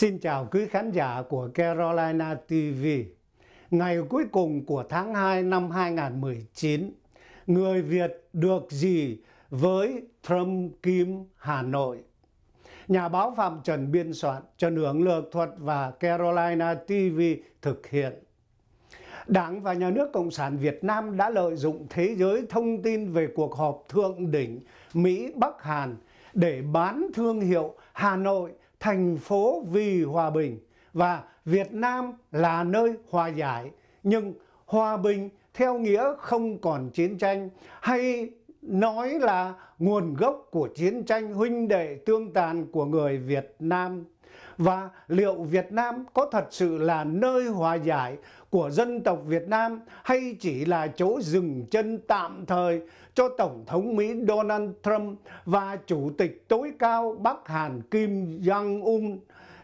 Xin chào quý khán giả của Carolina TV. Ngày cuối cùng của tháng 2 năm 2019, người Việt được gì với trump Kim Hà Nội? Nhà báo Phạm Trần biên soạn, Trần Hưởng Lược Thuật và Carolina TV thực hiện. Đảng và Nhà nước Cộng sản Việt Nam đã lợi dụng thế giới thông tin về cuộc họp thượng đỉnh Mỹ-Bắc Hàn để bán thương hiệu Hà Nội thành phố vì hòa bình và Việt Nam là nơi hòa giải nhưng hòa bình theo nghĩa không còn chiến tranh hay nói là nguồn gốc của chiến tranh huynh đệ tương tàn của người Việt Nam và liệu Việt Nam có thật sự là nơi hòa giải của dân tộc Việt Nam hay chỉ là chỗ dừng chân tạm thời cho Tổng thống Mỹ Donald Trump và Chủ tịch tối cao Bắc Hàn Kim Jong-un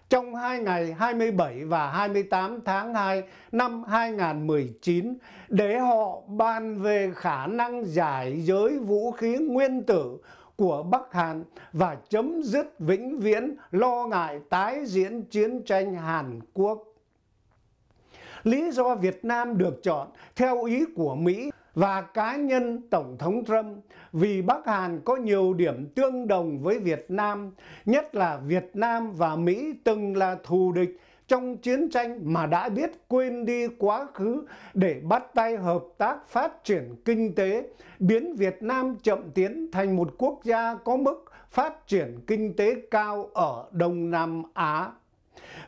trong hai ngày 27 và 28 tháng 2 năm 2019 để họ bàn về khả năng giải giới vũ khí nguyên tử của Bắc Hàn và chấm dứt vĩnh viễn lo ngại tái diễn chiến tranh Hàn Quốc. Lý do Việt Nam được chọn theo ý của Mỹ và cá nhân Tổng thống Trump vì Bắc Hàn có nhiều điểm tương đồng với Việt Nam, nhất là Việt Nam và Mỹ từng là thù địch trong chiến tranh mà đã biết quên đi quá khứ để bắt tay hợp tác phát triển kinh tế, biến Việt Nam chậm tiến thành một quốc gia có mức phát triển kinh tế cao ở Đông Nam Á.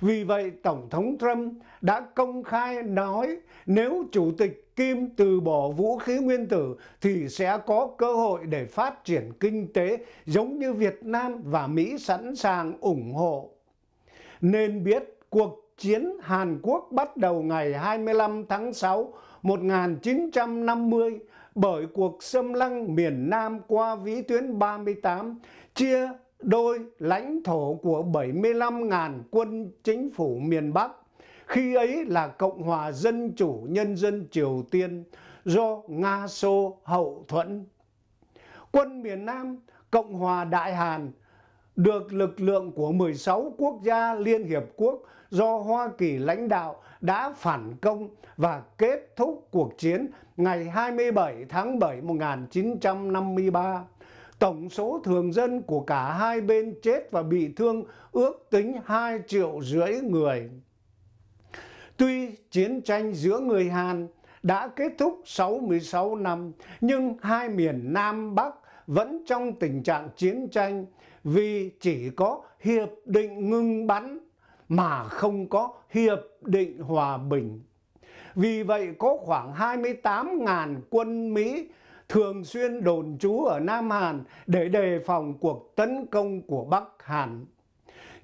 Vì vậy, Tổng thống Trump đã công khai nói nếu Chủ tịch Kim từ bỏ vũ khí nguyên tử thì sẽ có cơ hội để phát triển kinh tế giống như Việt Nam và Mỹ sẵn sàng ủng hộ. Nên biết cuộc chiến Hàn Quốc bắt đầu ngày 25 tháng 6 1950 bởi cuộc xâm lăng miền Nam qua vĩ tuyến 38 chia đôi lãnh thổ của 75.000 quân chính phủ miền Bắc, khi ấy là Cộng hòa Dân chủ Nhân dân Triều Tiên do Nga Xô hậu thuẫn. Quân miền Nam, Cộng hòa Đại Hàn được lực lượng của 16 quốc gia Liên Hiệp Quốc do Hoa Kỳ lãnh đạo đã phản công và kết thúc cuộc chiến ngày 27 tháng 7 1953. Tổng số thường dân của cả hai bên chết và bị thương ước tính 2 triệu rưỡi người. Tuy chiến tranh giữa người Hàn đã kết thúc 66 năm, nhưng hai miền Nam Bắc vẫn trong tình trạng chiến tranh vì chỉ có hiệp định ngưng bắn mà không có hiệp định hòa bình. Vì vậy có khoảng 28.000 quân Mỹ thường xuyên đồn trú ở Nam Hàn để đề phòng cuộc tấn công của Bắc Hàn.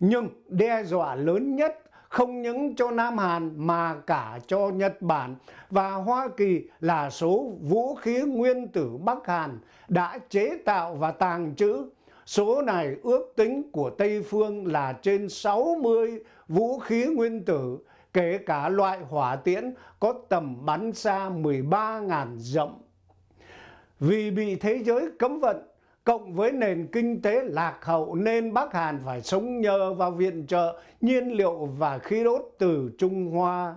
Nhưng đe dọa lớn nhất không những cho Nam Hàn mà cả cho Nhật Bản và Hoa Kỳ là số vũ khí nguyên tử Bắc Hàn đã chế tạo và tàng trữ. Số này ước tính của Tây Phương là trên 60 vũ khí nguyên tử, kể cả loại hỏa tiễn có tầm bắn xa 13.000 dặm. Vì bị thế giới cấm vận, cộng với nền kinh tế lạc hậu nên Bắc Hàn phải sống nhờ vào viện trợ nhiên liệu và khí đốt từ Trung Hoa.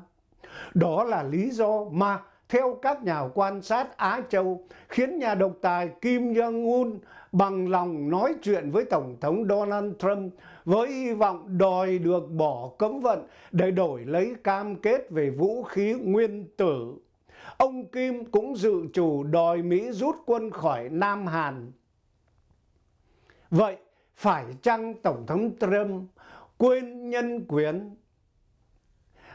Đó là lý do mà theo các nhà quan sát Á Châu khiến nhà độc tài Kim Jong-un bằng lòng nói chuyện với Tổng thống Donald Trump với hy vọng đòi được bỏ cấm vận để đổi lấy cam kết về vũ khí nguyên tử. Ông Kim cũng dự chủ đòi Mỹ rút quân khỏi Nam Hàn. Vậy phải chăng Tổng thống Trump quên nhân quyền?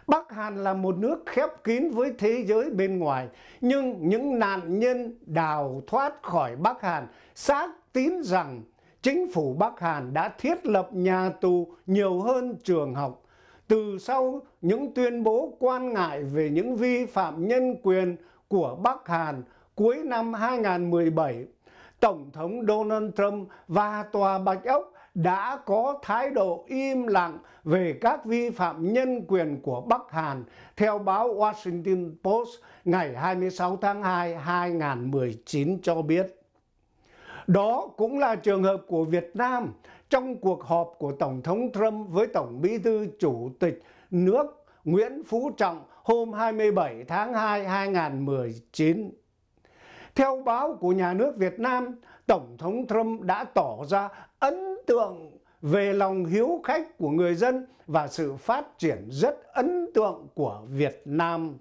Bắc Hàn là một nước khép kín với thế giới bên ngoài, nhưng những nạn nhân đào thoát khỏi Bắc Hàn xác tín rằng chính phủ Bắc Hàn đã thiết lập nhà tù nhiều hơn trường học từ sau những tuyên bố quan ngại về những vi phạm nhân quyền của Bắc Hàn cuối năm 2017, Tổng thống Donald Trump và Tòa Bạch Ốc đã có thái độ im lặng về các vi phạm nhân quyền của Bắc Hàn theo báo Washington Post ngày 26 tháng 2 2019 cho biết. Đó cũng là trường hợp của Việt Nam trong cuộc họp của Tổng thống Trump với Tổng bí thư Chủ tịch nước Nguyễn Phú Trọng hôm 27 tháng 2 2019. Theo báo của nhà nước Việt Nam, Tổng thống Trump đã tỏ ra ấn tượng về lòng hiếu khách của người dân và sự phát triển rất ấn tượng của Việt Nam.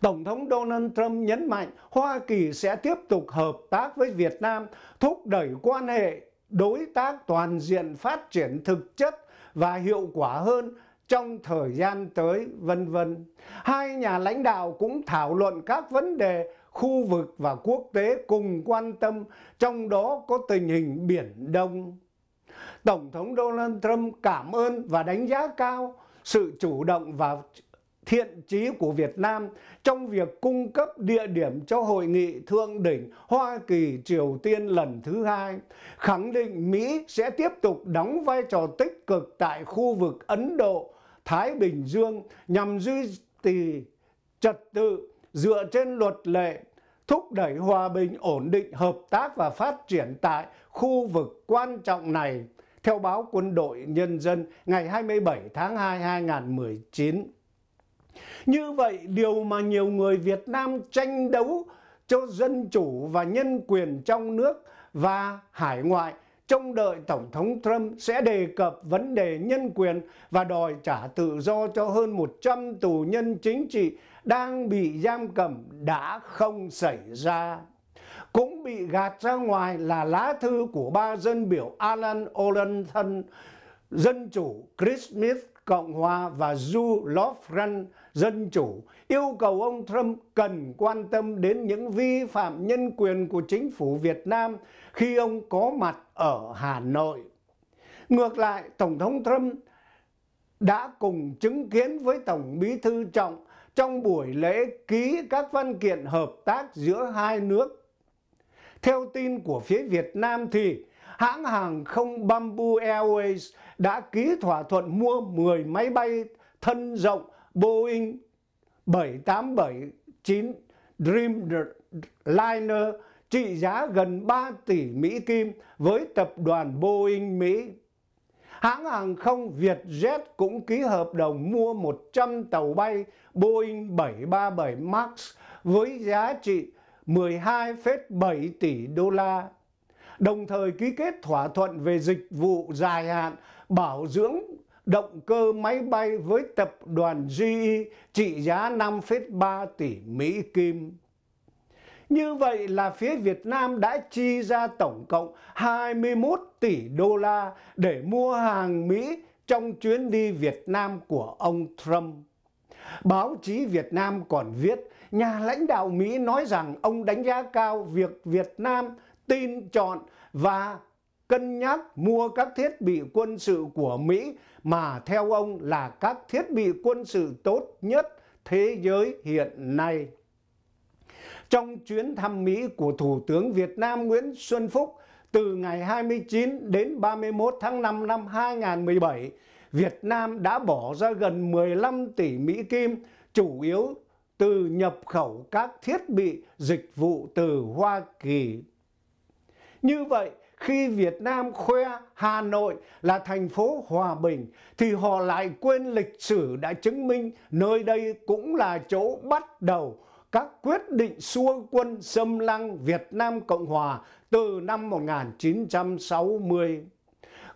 Tổng thống Donald Trump nhấn mạnh Hoa Kỳ sẽ tiếp tục hợp tác với Việt Nam, thúc đẩy quan hệ đối tác toàn diện phát triển thực chất và hiệu quả hơn trong thời gian tới vân vân. Hai nhà lãnh đạo cũng thảo luận các vấn đề khu vực và quốc tế cùng quan tâm, trong đó có tình hình Biển Đông. Tổng thống Donald Trump cảm ơn và đánh giá cao sự chủ động và thiện trí của Việt Nam trong việc cung cấp địa điểm cho hội nghị thượng đỉnh Hoa Kỳ Triều Tiên lần thứ hai, khẳng định Mỹ sẽ tiếp tục đóng vai trò tích cực tại khu vực Ấn Độ, Thái Bình Dương nhằm duy trì trật tự dựa trên luật lệ, thúc đẩy hòa bình, ổn định, hợp tác và phát triển tại khu vực quan trọng này. Theo báo Quân đội Nhân dân ngày 27 tháng 2 2019, như vậy, điều mà nhiều người Việt Nam tranh đấu cho dân chủ và nhân quyền trong nước và hải ngoại trông đợi Tổng thống Trump sẽ đề cập vấn đề nhân quyền và đòi trả tự do cho hơn 100 tù nhân chính trị đang bị giam cầm đã không xảy ra. Cũng bị gạt ra ngoài là lá thư của ba dân biểu Alan Olenthal, Dân chủ Chris Smith, Cộng hòa và Hugh Lofgren, dân chủ, yêu cầu ông Trump cần quan tâm đến những vi phạm nhân quyền của chính phủ Việt Nam khi ông có mặt ở Hà Nội. Ngược lại, Tổng thống Trump đã cùng chứng kiến với Tổng bí thư Trọng trong buổi lễ ký các văn kiện hợp tác giữa hai nước. Theo tin của phía Việt Nam thì hãng hàng không Bamboo Airways đã ký thỏa thuận mua 10 máy bay thân rộng Boeing 7879 Dreamliner trị giá gần 3 tỷ Mỹ Kim với tập đoàn Boeing Mỹ. Hãng hàng không Vietjet cũng ký hợp đồng mua 100 tàu bay Boeing 737 MAX với giá trị 12,7 tỷ đô la. Đồng thời ký kết thỏa thuận về dịch vụ dài hạn bảo dưỡng động cơ máy bay với tập đoàn GE trị giá 5,3 tỷ Mỹ Kim. Như vậy là phía Việt Nam đã chi ra tổng cộng 21 tỷ đô la để mua hàng Mỹ trong chuyến đi Việt Nam của ông Trump. Báo chí Việt Nam còn viết, nhà lãnh đạo Mỹ nói rằng ông đánh giá cao việc Việt Nam tin chọn và cân nhắc mua các thiết bị quân sự của Mỹ mà theo ông là các thiết bị quân sự tốt nhất thế giới hiện nay. Trong chuyến thăm Mỹ của Thủ tướng Việt Nam Nguyễn Xuân Phúc từ ngày 29 đến 31 tháng 5 năm 2017, Việt Nam đã bỏ ra gần 15 tỷ Mỹ Kim, chủ yếu từ nhập khẩu các thiết bị dịch vụ từ Hoa Kỳ. Như vậy, khi Việt Nam khoe Hà Nội là thành phố hòa bình thì họ lại quên lịch sử đã chứng minh nơi đây cũng là chỗ bắt đầu các quyết định xua quân xâm lăng Việt Nam Cộng Hòa từ năm 1960.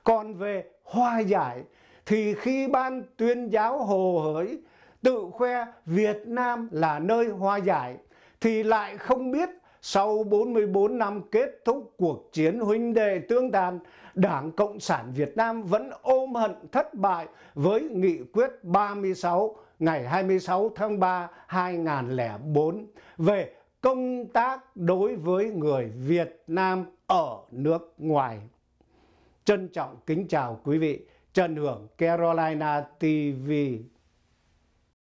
Còn về hoa giải thì khi ban tuyên giáo hồ hởi tự khoe Việt Nam là nơi hoa giải thì lại không biết sau 44 năm kết thúc cuộc chiến huynh đệ tương tàn, Đảng Cộng sản Việt Nam vẫn ôm hận thất bại với nghị quyết 36 ngày 26 tháng 3 2004 về công tác đối với người Việt Nam ở nước ngoài. Trân trọng kính chào quý vị, Trần Hưởng Carolina TV.